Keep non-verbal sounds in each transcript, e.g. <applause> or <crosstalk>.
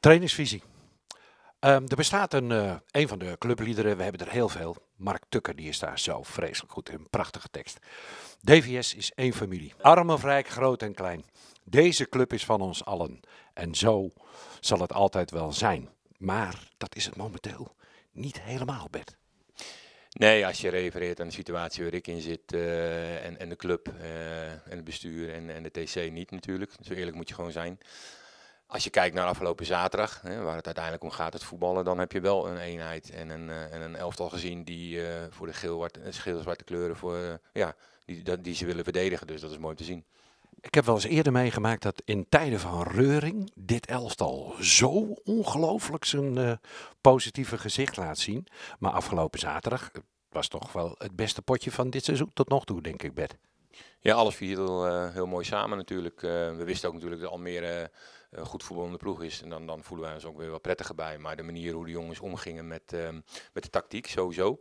Trainingsvisie. Ehm, er bestaat een, eh, een van de clubliederen, we hebben er heel veel. Mark Tukker die is daar zo vreselijk goed in, prachtige tekst. DVS is één familie, arme of rijk, groot en klein. Deze club is van ons allen en zo zal het altijd wel zijn. Maar dat is het momenteel niet helemaal, Bert. Nee, als je refereert aan de situatie waar ik in zit eh, en, en, de club eh, en het bestuur en, en de TC niet natuurlijk. Zo eerlijk moet je gewoon zijn. Als je kijkt naar afgelopen zaterdag, hè, waar het uiteindelijk om gaat, het voetballen, dan heb je wel een eenheid en een, eh, en een elftal gezien die eh, voor de eh, geel-zwarte kleuren, voor, ja, die, die ze willen verdedigen. Dus dat is mooi te zien. Ik heb wel eens eerder meegemaakt dat in tijden van reuring dit elftal zo ongelooflijk zijn positieve gezicht laat zien. Maar afgelopen zaterdag was toch wel het beste potje van dit seizoen tot nog toe, denk ik, Bert. Ja, alles viel eh, heel mooi samen natuurlijk. Eh, we wisten ook natuurlijk dat Almere eh, een goed voetbalende ploeg is. En dan, dan voelen wij ons ook weer wat prettiger bij. Maar de manier hoe de jongens omgingen met, ehm, met de tactiek sowieso.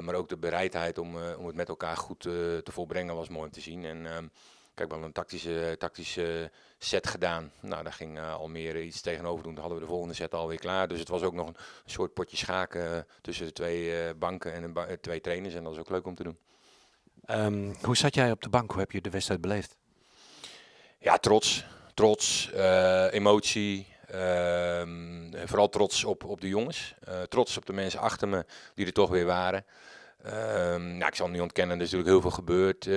maar ook de bereidheid om, om het met elkaar goed te volbrengen was mooi om te zien. En ehm, kijk, we hebben een tactische, tactische set gedaan. Nou, daar ging Almere iets tegenover doen. Dan hadden we de volgende set alweer klaar. Dus het was ook nog een soort potje schaken tussen de twee banken en de twee trainers. En dat is ook leuk om te doen. Ehm, hoe zat jij op de bank? Hoe heb je de wedstrijd beleefd? Ja, trots. Trots, eh, emotie. Ehm, vooral trots op, op de jongens. Eh, trots op de mensen achter me die er toch weer waren. nou, ik zal niet ontkennen, er is natuurlijk heel veel gebeurd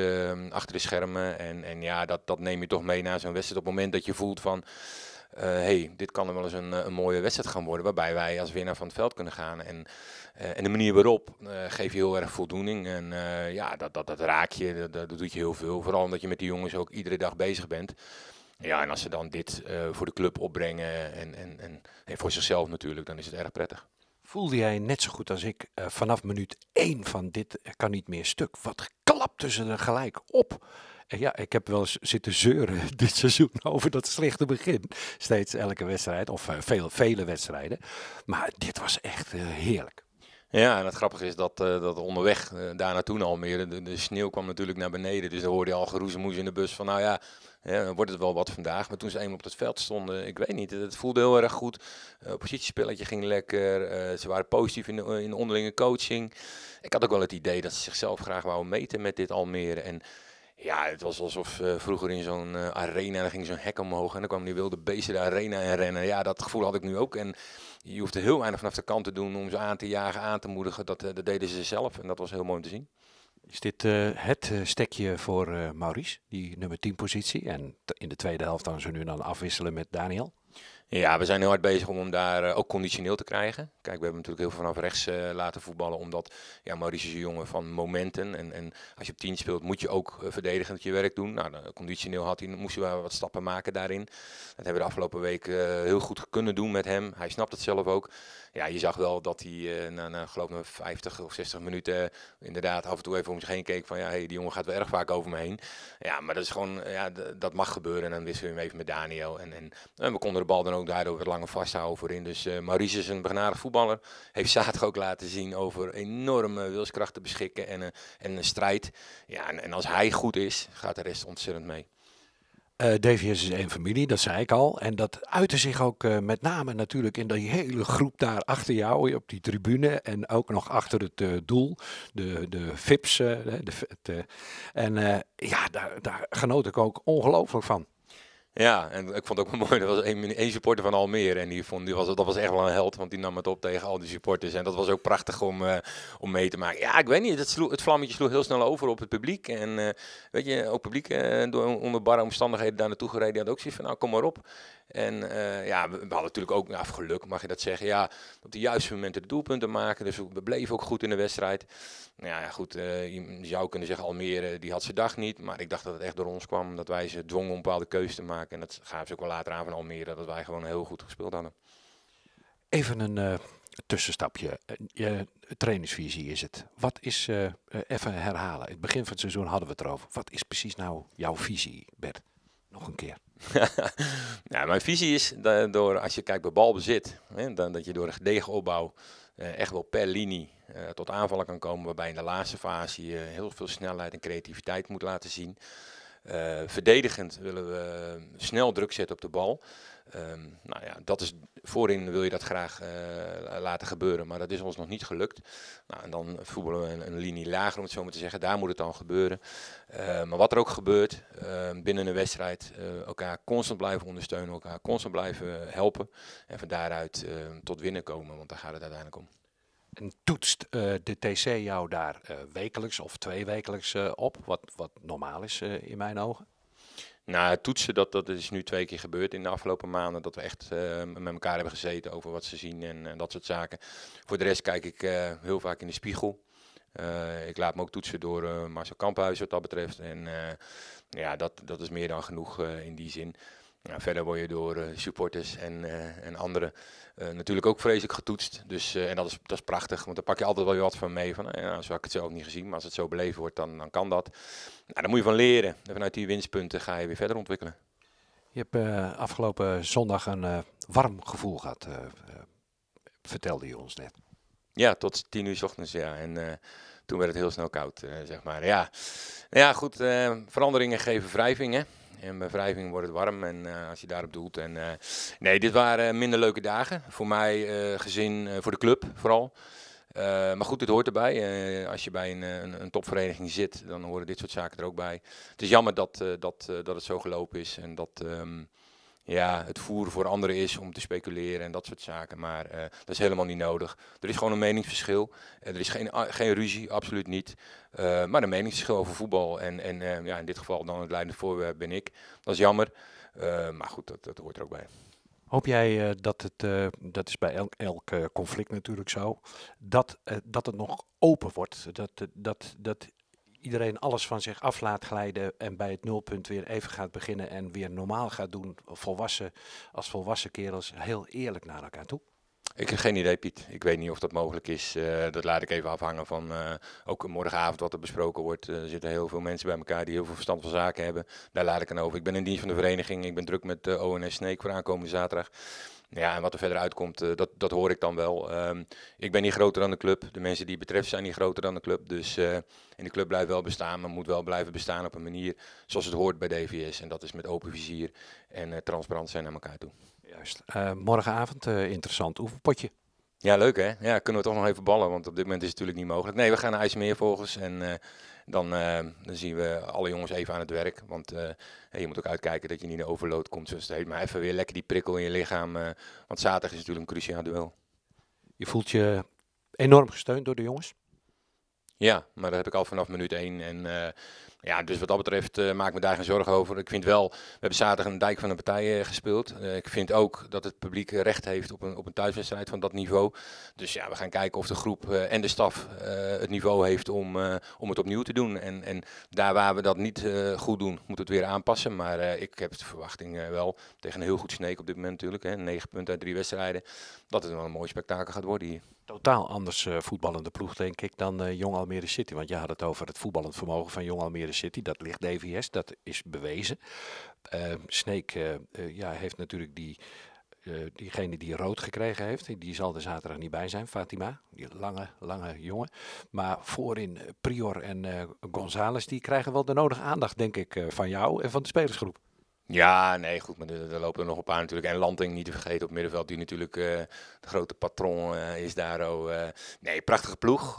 achter de schermen. En, en ja, dat, dat neem je toch mee naar zo'n wedstrijd. Op het moment dat je voelt van eh, hey, dit kan wel eens een, eh, een, mooie wedstrijd gaan worden, waarbij wij als winnaar van het veld kunnen gaan. En, eh, en de manier waarop geef je heel erg voldoening. En ja, dat, dat, dat raak je, dat, dat doet je heel veel. Vooral omdat je met die jongens ook iedere dag bezig bent. Ja, en als ze dan dit voor de club opbrengen en, en, en, voor zichzelf natuurlijk, dan is het erg prettig. Voelde jij net zo goed als ik vanaf minuut 1 van dit kan niet meer stuk? Wat klapte ze er gelijk op? Eh, ja, ik heb wel eens zitten zeuren <laughs> dit seizoen over dat slechte begin. Steeds elke wedstrijd, of eh, veel, vele wedstrijden. Maar dit was echt eh, heerlijk. Ja, en het grappige is dat, dat onderweg daar naartoe naar nou Almere, de, sneeuw kwam natuurlijk naar beneden. Dus dan hoorde je al geroezemoes in de bus van, nou ja, wordt het wel wat vandaag. Maar toen ze eenmaal op het veld stonden, ik weet niet, het voelde heel erg goed. Uh, positiespelletje ging lekker, ze waren positief in de, in onderlinge coaching. Ik had ook wel het idee dat ze zichzelf graag wou meten met dit Almere. En ja, het was alsof uh, vroeger in zo'n eh, arena, dan ging zo'n hek omhoog en dan kwamen die wilde beesten de arena in rennen. Ja, dat gevoel had ik nu ook. En je hoefde heel weinig vanaf de kant te doen om ze aan te jagen, aan te moedigen. Dat, eh, dat deden ze zelf en dat was heel mooi om te zien. Is dit het stekje voor Maurice, die nummer 10 positie? En in de tweede helft dan ze nu dan afwisselen met Daniel? Ja, we zijn heel hard bezig om hem daar eh, ook conditioneel te krijgen. Kijk, we hebben natuurlijk heel veel vanaf rechts eh, laten voetballen, omdat ja, Maurice is een jongen van momenten. En, en als je op tien speelt, moet je ook uh, verdedigend je werk doen. Nou, conditioneel had hij, moesten we wat stappen maken daarin. Dat hebben we de afgelopen week heel goed kunnen doen met hem. Hij snapt het zelf ook. Ja, je zag wel dat hij na, geloof ik, 50 of 60 minuten inderdaad af en toe even om zich heen keek van ja, hey, die jongen gaat wel erg vaak over me heen. Ja, maar dat is gewoon, ja, dat mag gebeuren. En dan wisselen we hem even met Daniel. En, en, we konden de bal dan ook daardoor weer langer vasthouden voorin. Dus uh, Maurice is een begnadigd voetballer. Heeft zaterdag ook laten zien over enorme wilskrachten beschikken en, uh, en een strijd. Ja, en, en, als hij goed is, gaat de rest ontzettend mee. Uh, eh, DVS is dus één familie, dat zei ik al. En dat uitte zich ook met name natuurlijk in die hele groep daar achter jou op die tribune. En ook nog achter het doel, de, de VIP's. de, en ja, daar, daar genoot ik ook ongelooflijk van. Ja, en ik vond het ook wel <laughs> mooi. Er was één, supporter van Almere. En die vond, die was, dat was echt wel een held. Want die nam het op tegen al die supporters. En dat was ook prachtig om, eh, om mee te maken. Ja, ik weet niet. Het, het vlammetje sloeg heel snel over op het publiek. En eh, weet je, ook publiek eh, door onder barre omstandigheden daar naartoe gereden. Die had ook zoiets van, nou kom maar op. En ja, we, hadden natuurlijk ook, nou, geluk mag je dat zeggen. Ja, op de juiste momenten de doelpunten maken. Dus we bleven ook goed in de wedstrijd. Nou ja, goed. je zou kunnen zeggen, Almere, die had zijn dag niet. Maar ik dacht dat het echt door ons kwam. Dat wij ze dwongen om bepaalde keuzes te maken. En dat gaven ze ook wel later aan van Almere, dat wij gewoon heel goed gespeeld hadden. Even een eh, tussenstapje. Eh, je trainingsvisie is het. Wat is, eh, even herhalen, het begin van het seizoen hadden we het erover. Wat is precies nou jouw visie, Bert? Nog een keer. <laughs> mijn visie is, door, als je kijkt bij balbezit, hè, dan, dat je door een gedegen opbouw echt wel per linie tot aanvallen kan komen. Waarbij in de laatste fase je heel veel snelheid en creativiteit moet laten zien. Eh, verdedigend willen we eh, snel druk zetten op de bal. Ehm, nou ja, dat is, voorin wil je dat graag eh, laten gebeuren, maar dat is ons nog niet gelukt. Nou, en dan voetballen we een, een, linie lager, om het zo maar te zeggen. Daar moet het dan gebeuren. maar wat er ook gebeurt, ehm, binnen een wedstrijd elkaar constant blijven ondersteunen, elkaar constant blijven helpen. En van daaruit tot winnen komen, want daar gaat het uiteindelijk om. En toetst eh, de TC jou daar eh, wekelijks of twee wekelijks eh, op, wat, wat normaal is in mijn ogen? Nou, toetsen, dat, dat is nu twee keer gebeurd in de afgelopen maanden. Dat we echt met elkaar hebben gezeten over wat ze zien en dat soort zaken. Voor de rest kijk ik heel vaak in de spiegel. ik laat me ook toetsen door Marcel Kamphuis wat dat betreft. En ja, dat, dat is meer dan genoeg in die zin verder word je door eh, supporters en, eh, en anderen eh, natuurlijk ook vreselijk getoetst. Dus, en dat is, dat is prachtig, want daar pak je altijd wel weer wat van mee. Van, ja, zo had ik het zelf niet gezien, maar als het zo beleven wordt, dan, dan kan dat. Nou, daar moet je van leren. vanuit die winstpunten ga je weer verder ontwikkelen. Je hebt afgelopen zondag een warm gevoel gehad, vertelde je ons net. Ja, tot tien uur s ochtends, ja. En toen werd het heel snel koud, zeg maar. Ja, nou ja goed, veranderingen geven wrijving, hè. En bij wrijving wordt het warm en eh, als je daarop doelt. En, eh, nee, dit waren minder leuke dagen. Voor mij, eh, gezin, voor de club vooral. maar goed, het hoort erbij. als je bij een, een, een, topvereniging zit, dan horen dit soort zaken er ook bij. Het is jammer dat, dat, dat het zo gelopen is en dat... Ehm, ja, het voeren voor anderen is om te speculeren en dat soort zaken. Maar eh, dat is helemaal niet nodig. Er is gewoon een meningsverschil. er is geen, ah, geen ruzie, absoluut niet. Eh, maar een meningsverschil over voetbal. En, en eh, ja, in dit geval dan het leidende voorwerp ben ik. Dat is jammer. maar goed, dat, dat hoort er ook bij. Hoop jij dat het, dat is bij elk, elk conflict natuurlijk zo, dat, dat het nog open wordt? Dat, dat, dat iedereen alles van zich af laat glijden en bij het nulpunt weer even gaat beginnen en weer normaal gaat doen, volwassen, als volwassen kerels, heel eerlijk naar elkaar toe? Ik heb geen idee, Piet. Ik weet niet of dat mogelijk is. Eh, dat laat ik even afhangen van eh, ook morgenavond wat er besproken wordt. Eh, er zitten heel veel mensen bij elkaar die heel veel verstand van zaken hebben. Daar laat ik aan over. Ik ben in dienst van de vereniging. Ik ben druk met ONS Sneek voor aankomende zaterdag. Ja, en wat er verder uitkomt, eh, dat, dat hoor ik dan wel. Ehm, ik ben niet groter dan de club. De mensen die betreft zijn niet groter dan de club. Dus in eh, de club blijft wel bestaan, maar moet wel blijven bestaan op een manier zoals het hoort bij DVS. En dat is met open vizier en eh, transparant zijn naar elkaar toe. Juist. morgenavond, interessant oefenpotje. Ja, leuk hè? Ja, kunnen we toch nog even ballen, want op dit moment is het natuurlijk niet mogelijk. Nee, we gaan naar IJsselmeer volgens en eh, dan, eh, dan zien we alle jongens even aan het werk. Want eh, je moet ook uitkijken dat je niet in overload komt, zoals het heet. Maar even weer lekker die prikkel in je lichaam, want zaterdag is natuurlijk een cruciaal duel. Je voelt je enorm gesteund door de jongens? Ja, maar dat heb ik al vanaf minuut 1 en ja, dus wat dat betreft eh, maak ik me daar geen zorgen over. Ik vind wel, we hebben zaterdag een dijk van de partij eh, gespeeld. Eh, ik vind ook dat het publiek recht heeft op een, op een thuiswedstrijd van dat niveau. Dus ja, we gaan kijken of de groep en de staf het niveau heeft om, om het opnieuw te doen. En, en daar waar we dat niet goed doen, moeten we het weer aanpassen. Maar ik heb de verwachting wel, tegen een heel goed sneek op dit moment natuurlijk, hè, 9 punten uit drie wedstrijden, dat het wel een mooi spektakel gaat worden hier. Totaal anders voetballende ploeg denk ik dan Jong Almere City. Want je had het over het voetballend vermogen van Jong Almere City. Dat ligt DVS, dat is bewezen. Uh, ehm, Snake eh, eh, ja, heeft natuurlijk die, uh, diegene die rood gekregen heeft. Die zal er zaterdag niet bij zijn, Fatima. Die lange, lange jongen. Maar voorin Prior en Gonzales, die krijgen wel de nodige aandacht, denk ik, van jou en van de spelersgroep. Ja, nee, goed, maar er, lopen er nog een paar natuurlijk. En Lanting niet te vergeten op middenveld, die natuurlijk uh, de grote patron eh, is daar. Eh. nee, prachtige ploeg,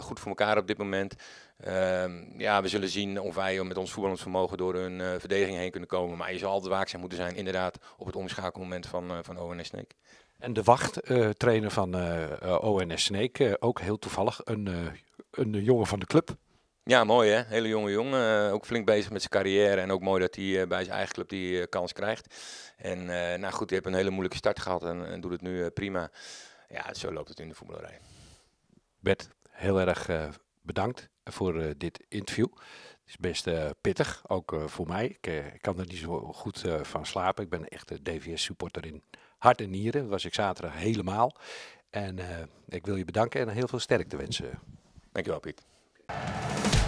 goed voor elkaar op dit moment. Ehm, ja, we zullen zien of wij met ons vermogen door hun verdediging heen kunnen komen. Maar je zal altijd waakzaam moeten zijn, inderdaad, op het omschakelmoment van, van ONS Sneek. En de wachttrainer van ONS Sneek, ook heel toevallig een, een jongen van de club. Ja, mooi hè. Hele jonge jongen. Eh, ook flink bezig met zijn carrière. En ook mooi dat hij eh, bij zijn eigen club die eh, kans krijgt. En nou goed, hij heeft een hele moeilijke start gehad en, doet het nu prima. Ja, zo loopt het in de voetballerij. Bert, heel erg bedankt voor dit interview. Het is best pittig, ook voor mij. Ik, kan er niet zo goed van slapen. Ik ben echt een DVS-supporter in hart en nieren. Dat was ik zaterdag helemaal. En ik wil je bedanken en heel veel sterkte wensen. Dankjewel, Piet. Thank you.